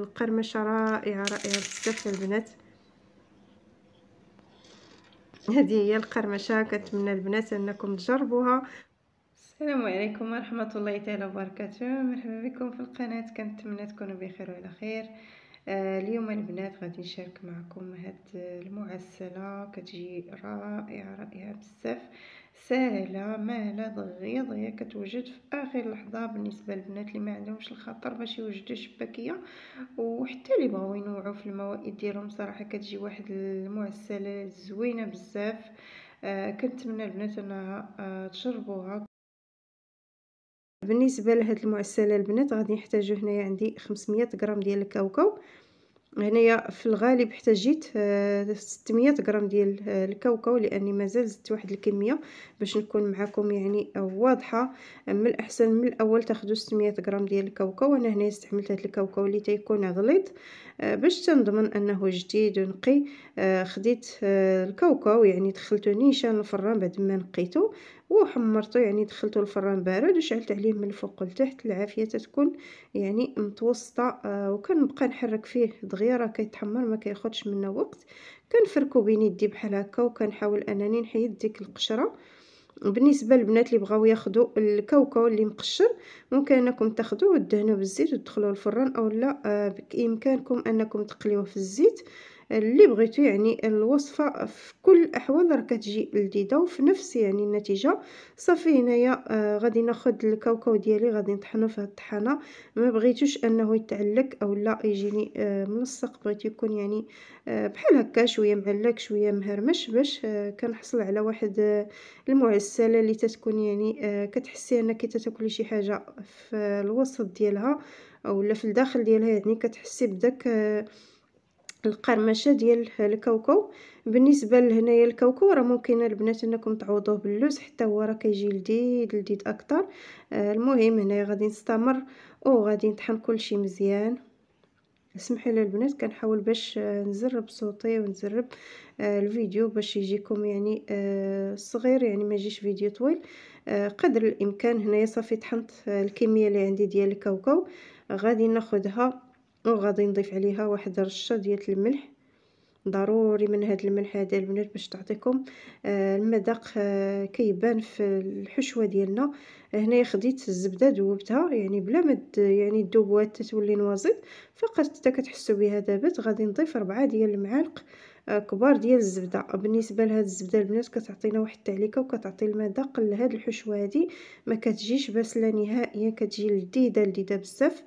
القرمشة رائعة رائعة بزاف البنات هذه هي القرمشة كنتمنى البنات انكم تجربوها السلام عليكم ورحمة الله تعالى وبركاته مرحبا بكم في القناة كنتمنى تكونوا بخير وعلى خير آه، اليوم البنات غادي نشارك معكم هاد المعسلة كتجي رائعة رائعة بزاف ساهله ماهله دغيا دغيا كتوجد في اخر لحظه بالنسبه للبنات اللي ما عندهمش الخطر باش يوجدوا شباكية وحتى اللي بغاو ينوعوا في الموائد ديالهم صراحه كتجي واحد المعسله زوينه بزاف آه كنتمنى البنات انها آه تشربوها بالنسبه لهاد المعسله البنات غادي نحتاجو هنايا عندي 500 غرام ديال الكاوكاو هنايا في الغالب احتاجيت 600 آه، غرام ديال آه، الكاوكاو لاني مازال زدت واحد الكميه باش نكون معكم يعني آه، واضحه من الاحسن من الاول تاخذوا 600 غرام ديال الكاوكاو انا هنا استعملت هذا الكاوكاو اللي تيكون غليظ باش تنضمن انه جديد ونقي خديت الكاوكاو يعني دخلته نيشان الفران بعد ما نقيته وحمرته يعني دخلته الفران بارد وشعلت عليه من الفوق لتحت العافيه تتكون يعني متوسطه آه وكنبقى نحرك فيه دغيا راه كيتحمر ما كياخذش منا وقت كنفركو بين يدي بحال هكا وكنحاول انني نحيد ديك القشره بالنسبه للبنات اللي بغاو ياخذوا الكاوكاو اللي مقشر ممكن انكم تاخذوه ودهنوه بالزيت وتدخلوه الفران اولا آه بامكانكم انكم تقليوه في الزيت اللي بغيتو يعني الوصفه في كل الاحوال راه كتجي لذيذه وفي نفس يعني النتيجه صافي هنايا آه غادي ناخذ الكاوكاو ديالي غادي نطحنو في هاد الطحانه ما بغيتوش انه يتعلق اولا يجيني آه ملصق بغيت يكون يعني آه بحال هكا شويه معلق شويه مهرمش باش آه كنحصل على واحد آه المعسله اللي تتكون يعني آه كتحسي انك تتاكلي شي حاجه في الوسط ديالها لا في الداخل ديالها يعني كتحسي بداك آه القرمشه ديال الكاوكاو بالنسبه لهنايا الكاوكاو راه ممكن البنات انكم تعوضوه باللوز حتى هو راه كيجي لذيذ لذيذ اكثر آه، المهم هنايا غادي نستمر وغادي نطحن كلشي مزيان اسمحوا لي البنات كنحاول باش آه، نزرب صوتي ونزرب آه، الفيديو باش يجيكم يعني صغير يعني ما يجيش فيديو طويل قدر الامكان هنايا صافي طحنت الكميه اللي عندي ديال الكاوكاو غادي ناخذها وغادي نضيف عليها واحد الرشه ديال الملح ضروري من هذا الملح هذا البنات باش تعطيكم آه المذاق آه كيبان في الحشوه ديالنا هنايا خديت الزبده ذوبتها يعني بلا ما يعني تذوب تولي نوازط فقط حتى كتحسوا بها دابت غادي نضيف ربعه ديال المعالق آه، كبار ديال الزبده بالنسبه لهاد الزبده البنات كتعطينا واحد التعليكه وكتعطي المذاق لهاد الحشوه هذه ما كتجيش باسله نهائيا كتجي لذيذه لذيذه بزاف آه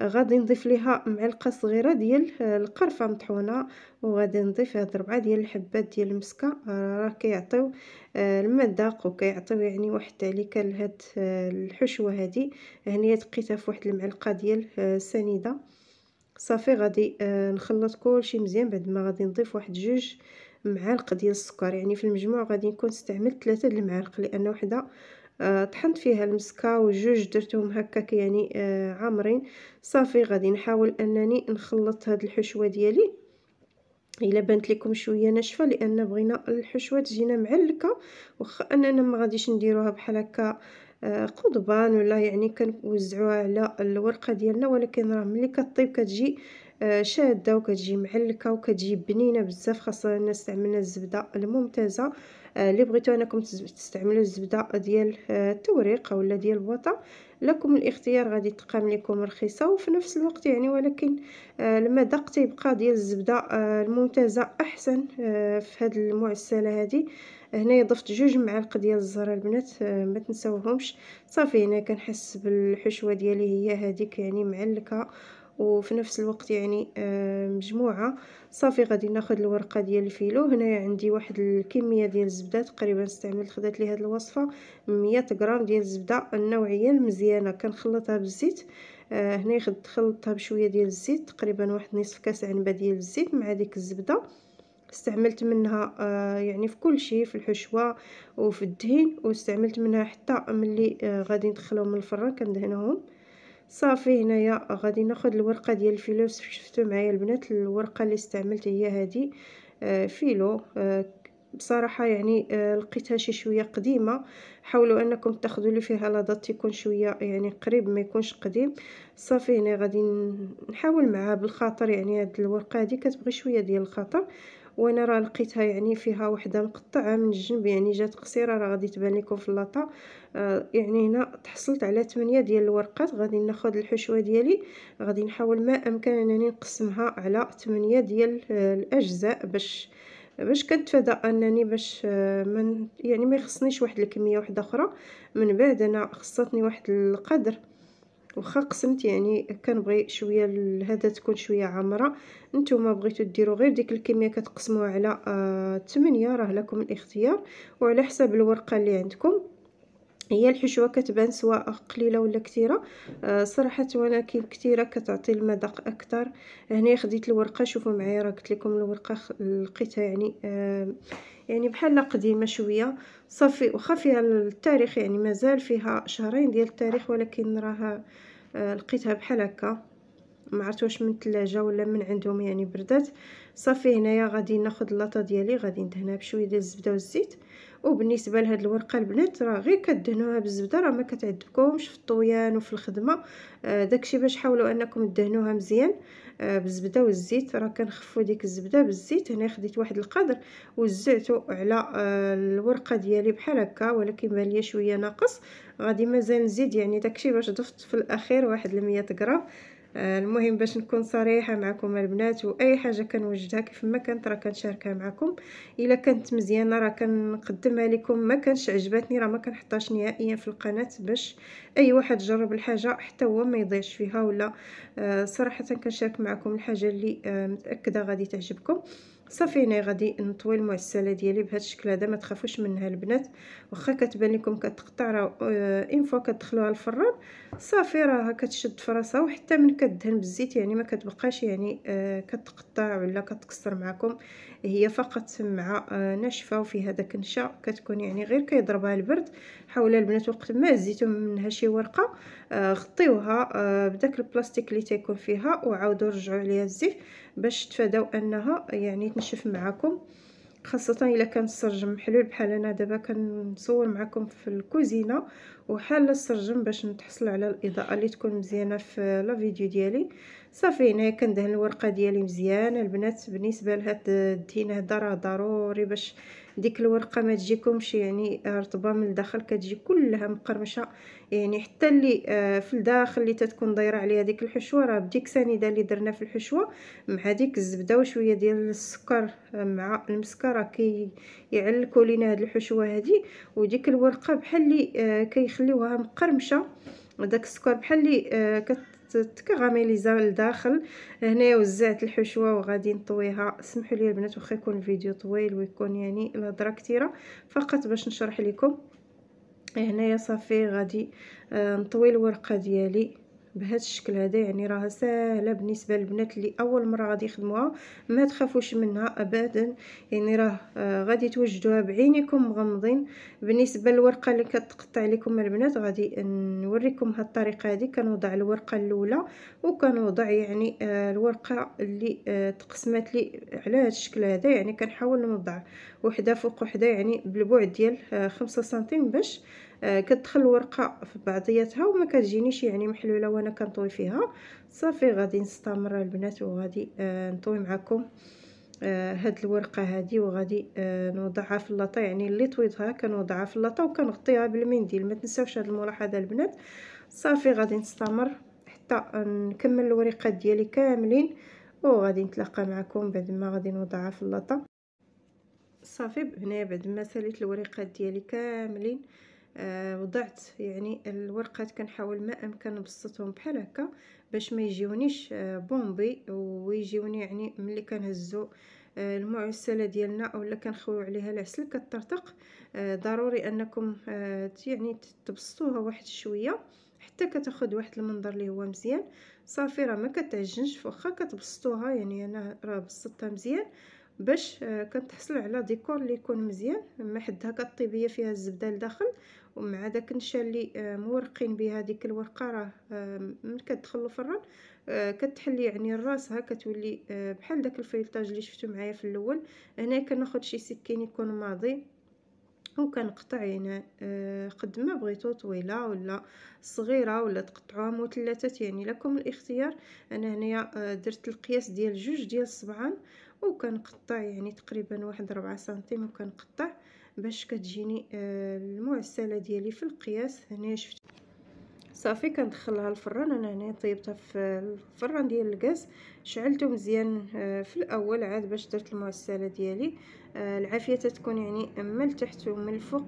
غادي نضيف ليها معلقه صغيره ديال آه، القرفه مطحونه وغادي نضيف هاد ربعه ديال الحبات ديال المسكه آه، راه كيعطيو آه، المذاق وكيعطيو يعني واحد التعليكه لهاد الحشوه هادي هنايا تقيتها في واحد المعلقه ديال السنيده صافي غادي نخلط كلشي مزيان بعد ما غادي نضيف واحد جوج معالق ديال السكر يعني في المجموع غادي نكون استعملت ثلاثه د المعالق لان وحده آه، طحنت فيها المسكة وجوج درتهم هكاك يعني آه، عامرين صافي غادي نحاول انني نخلط هاد الحشوة ديالي الا بانت لكم شويه ناشفه لان بغينا الحشوه تجينا معلكه واخا اننا ما غاديش نديروها بحال هكا آه، قضبان ولا يعني كنوزعوها على الورقه ديالنا ولكن راه ملي كطيب كتجي آه، شاده وكتجي معلكه وكتجي بنينه بزاف خاصنا استعملنا الزبده الممتازه آه، اللي بغيتو انكم تستعملوا الزبده ديال آه، التوريق ولا ديال البطا لكم الاختيار غادي تقام لكم رخيصه وفي نفس الوقت يعني ولكن المذاق تيبقى ديال الزبده الممتازه احسن في هذه المعسله هذه هنا ضفت جوج معالق ديال الزهره البنات ما تنساوهمش صافي هنا كنحس بالحشوه ديالي هي هذيك يعني معلكه وفي نفس الوقت يعني مجموعه صافي غادي ناخذ الورقه ديال الفيلو هنايا عندي واحد الكميه ديال الزبده تقريبا استعملت خدات لي هذه الوصفه 100 غرام ديال الزبده النوعيه المزيانه كنخلطها بالزيت آه، هنا خلطتها بشويه ديال الزيت تقريبا واحد نصف كاس عنبه ديال الزيت مع ديك الزبده استعملت منها آه، يعني في كل شيء في الحشوه وفي الدهن واستعملت منها حتى ملي آه، غادي ندخلهم من الفران كندهنهم صافي هنايا غادي ناخذ الورقه ديال الفيلو شفتو معايا البنات الورقه اللي استعملت هي هذه آه، فيلو آه، بصراحه يعني آه، لقيتها شي شويه قديمه حاولوا انكم تاخذوا لي فيها لاضات يكون شويه يعني قريب ما يكونش قديم صافي هنا غادي نحاول معها بالخاطر يعني هاد الورقه هذه كتبغي شويه ديال الخاطر وانا راه لقيتها يعني فيها وحده مقطعه من الجنب يعني جات قصيره راه غادي تبان لكم في اللاطه آه يعني هنا تحصلت على 8 ديال الورقات غادي ناخذ الحشوه ديالي غادي نحاول ما امكن انني نقسمها على 8 ديال آه، الاجزاء باش باش كنتفادى انني باش آه، من يعني ما يخصنيش واحد الكميه واحده اخرى من بعد انا خصتني واحد القدر واخا قسمت يعني كنبغي شويه هذا تكون شويه عامره نتوما بغيتو ديروا غير ديك الكميه كتقسموها على آه 8 راه لكم الاختيار وعلى حساب الورقه اللي عندكم هي الحشوه كتبان سواء قليله ولا كثيره آه صراحه وانا كي كثيره كتعطي المذاق اكثر هنا خديت الورقه شوفوا معايا راه قلت لكم الورقه لقيتها يعني آه يعني بحال قديمه شويه صافي وخا فيها التاريخ يعني مازال فيها شهرين ديال التاريخ ولكن راه آه، لقيتها بحال هكا ما عرفت واش من الثلاجه ولا من عندهم يعني بردات صافي هنايا غادي ناخذ اللاطه ديالي غادي ندهنها بشويه ديال الزبده والزيت وبالنسبه لهاد الورقه البنات راه غير كدهنوها بالزبده راه ما كتعذبكمش في الطويان وفي الخدمه آه، داكشي باش حاولوا انكم تدهنوها مزيان آه، بالزبده والزيت راه كنخفوا ديك الزبده بالزيت هنا خديت واحد القدر وزعته على الورقه ديالي بحال هكا ولكن بان ليا شويه ناقص غادي مازال نزيد يعني داكشي باش ضفت في الاخير واحد المية غرام آه، المهم باش نكون صريحه معكم البنات واي حاجه كنوجدها كيف ما كانت راه كنشاركها معكم الا كانت مزيانه راه كنقدمها لكم ما كانش عجبتني راه ما كنحطهاش نهائيا في القناه باش اي واحد جرب الحاجه حتى هو ما يضيعش فيها ولا آه، صراحه كنشارك معكم الحاجه اللي آه، متاكده غادي تعجبكم صافي هنا غادي نطوي المعسله ديالي بهذا الشكل هذا ما تخافوش منها البنات واخا كتبان لكم كتقطع راه اون آه، فوا كتدخلوها الفران صافي راها كتشد في راسها وحتى من كدهن بالزيت يعني ما كتبقاش يعني آه، كتقطع ولا كتكسر معكم هي فقط مع آه، ناشفه وفيها داك النشا كتكون يعني غير كيضربها البرد حاول البنات وقت ما زيتو منها شي ورقه غطيوها بداك البلاستيك اللي تيكون فيها وعاودوا رجعوا عليها الزيت باش تفاداو انها يعني تنشف معاكم خاصة الا كان السرجم محلول بحال انا دابا كنصور معكم في الكوزينه وحال السرجم باش نتحصل على الاضاءه اللي تكون مزيانه في لا فيديو ديالي صافي هنايا كندهن الورقه ديالي مزيان البنات بالنسبه لهاد الدهين هذا راه ضروري باش ديك الورقه ما تجيكمش يعني آه، رطبه من الداخل كتجي كلها مقرمشه يعني حتى اللي آه، في الداخل اللي تتكون دايره عليها ديك الحشوه راه بديك سنيده اللي درنا في الحشوه مع ديك الزبده وشويه ديال السكر آه، مع المسكه راه كي لينا هاد الحشوه هادي وديك الورقه بحال اللي كيخليوها مقرمشه داك السكر بحال اللي كت تكغمي لداخل هنايا وزعت الحشوه وغادي نطويها سمحوا لي البنات واخا يكون الفيديو طويل ويكون يعني الهضره كثيره فقط باش نشرح لكم هنايا صافي غادي آه، نطوي الورقه ديالي بهذا الشكل هذا يعني راها ساهله بالنسبه للبنات اللي اول مره غادي يخدموها ما تخافوش منها ابدا يعني راه آه، غادي توجدوها بعينيكم مغمضين بالنسبه للورقه اللي كتقطع لكم البنات غادي نوريكم هاد الطريقه هذه كنوضع الورقه الاولى وكنوضع يعني آه، الورقه اللي آه، تقسمت لي على هذا الشكل هذا يعني كنحاول نوضع وحده فوق وحده يعني بالبعد ديال خمسة سنتيم باش آه، كتدخل الورقه في بعضياتها وما كتجينيش يعني محلوله وانا كنطوي فيها صافي غادي نستمر البنات وغادي آه، نطوي معكم آه، هاد الورقه هادي وغادي نوضعها في اللاطه يعني اللي طويتها كنوضعها في اللاطه وكنغطيها بالمنديل ما تنساوش هاد الملاحظه البنات صافي غادي نستمر حتى نكمل الوريقات ديالي كاملين وغادي نتلاقى معكم بعد ما غادي نوضعها في اللاطه صافي هنايا بعد ما ساليت الوريقات ديالي كاملين آه، وضعت يعني الورقات كنحاول ما امكن نبسطهم بحال هكا باش ما يجيونيش آه، بومبي ويجيوني يعني ملي كنهزو آه، المعسله ديالنا ولا كنخويو عليها العسل كترتق ضروري انكم يعني تبسطوها واحد شويه حتى كتاخد واحد المنظر اللي هو مزيان صافي راه ما كتعجنش واخا كتبسطوها يعني انا راه بسطتها مزيان باش كتحصلوا على ديكور اللي يكون مزيان ما حدها كطيبيه فيها الزبده لداخل ومع داك النشا اللي آه، مورقين بها ديك الورقه راه آه، من كتدخل الفران آه، كتحلي يعني راسها كتولي بحال داك الفيلطاج اللي شفتو معايا في الاول هنا كناخد شي سكين يكون ماضي وكنقطع هنا يعني قد ما بغيتو طويله ولا صغيره ولا تقطعوها مثلثات يعني لكم الاختيار انا هنايا درت القياس ديال جوج ديال الصبعان وكنقطع يعني تقريبا واحد ربعة سنتيم وكنقطع باش كتجيني آه، المعسله ديالي في القياس هنا شفت صافي كندخلها الفران انا هنا طيبتها في الفران ديال الغاز شعلته مزيان آه، في الاول عاد باش درت المعسله ديالي آه، العافيه تتكون يعني من التحت ومن الفوق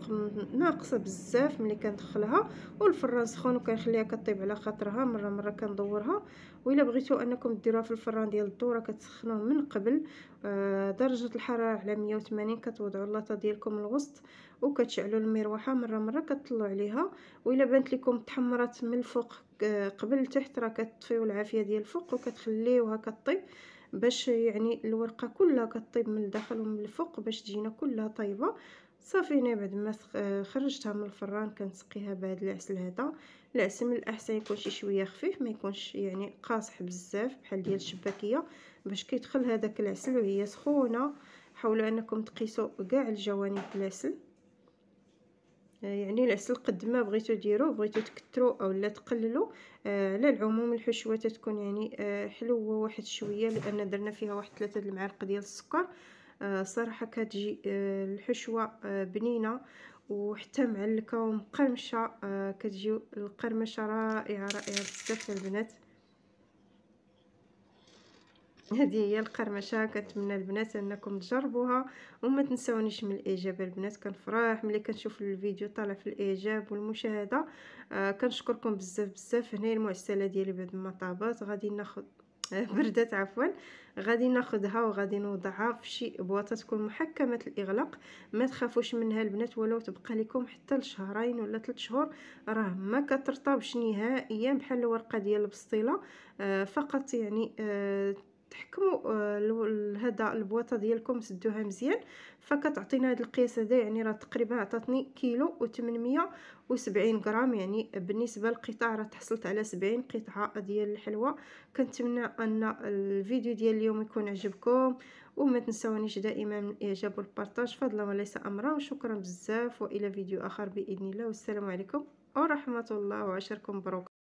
ناقصه بزاف ملي كندخلها والفران سخون وكنخليها كطيب على خاطرها مره مره كندورها وإلا بغيتو انكم ديروها في الفران ديال الدور كتسخنوه من قبل آه، درجه الحراره على 180 كتوضعوا اللاطه ديالكم الوسط وكتشعلوا المروحه مره مره كتطلعوا عليها وإلا بانت لكم تحمرات من الفوق آه، قبل تحت راه كتطفيو العافيه ديال الفوق وكتخليوها كطيب باش يعني الورقه كلها كطيب من الداخل ومن الفوق باش تجينا كلها طايبه صافي انا بعد ما خرجتها من الفران كنسقيها بهذا العسل هذا العسل من الاحسن يكون شي شويه خفيف ما يكونش يعني قاصح بزاف بحال ديال الشباكيه باش كيدخل هذاك العسل وهي سخونه حاولوا انكم تقيسوا كاع الجوانب العسل آه، يعني العسل قد ما بغيتو ديرو بغيتو تكترو اولا تقللو على آه، العموم الحشوه تتكون يعني آه، حلوه واحد شويه لان درنا فيها واحد ثلاثة المعالق ديال السكر صراحه كتجي الحشوه بنينه وحتى معلكه ومقرمشه كتجي القرمشه رائعه رائعه بزاف البنات هذه هي القرمشه كنتمنى البنات انكم تجربوها وما تنساونيش من الاعجاب البنات كنفرح ملي كنشوف الفيديو طالع في الاعجاب والمشاهده آه كنشكركم بزاف بزاف هنا المعسله ديالي بعد ما طابت غادي ناخذ بردت عفوا غادي ناخذها وغادي نوضعها في شي بواطه تكون محكمه الاغلاق ما تخافوش منها البنات ولو تبقى لكم حتى لشهرين ولا ثلاث شهور راه ما كترطبش نهائيا بحال الورقه ديال البسطيله آه فقط يعني آه تحكموا آه، هذا البواطه ديالكم سدوها مزيان فكتعطينا هذا القياس هذا يعني راه تقريبا عطاتني كيلو و870 غرام يعني بالنسبه للقطع راه تحصلت على 70 قطعه ديال الحلوى كنتمنى ان الفيديو ديال اليوم يكون عجبكم وما تنساونيش دائما من الاعجاب والبارطاج فضلا وليس امرا وشكرا بزاف والى فيديو اخر باذن الله والسلام عليكم ورحمه الله وعشركم بروك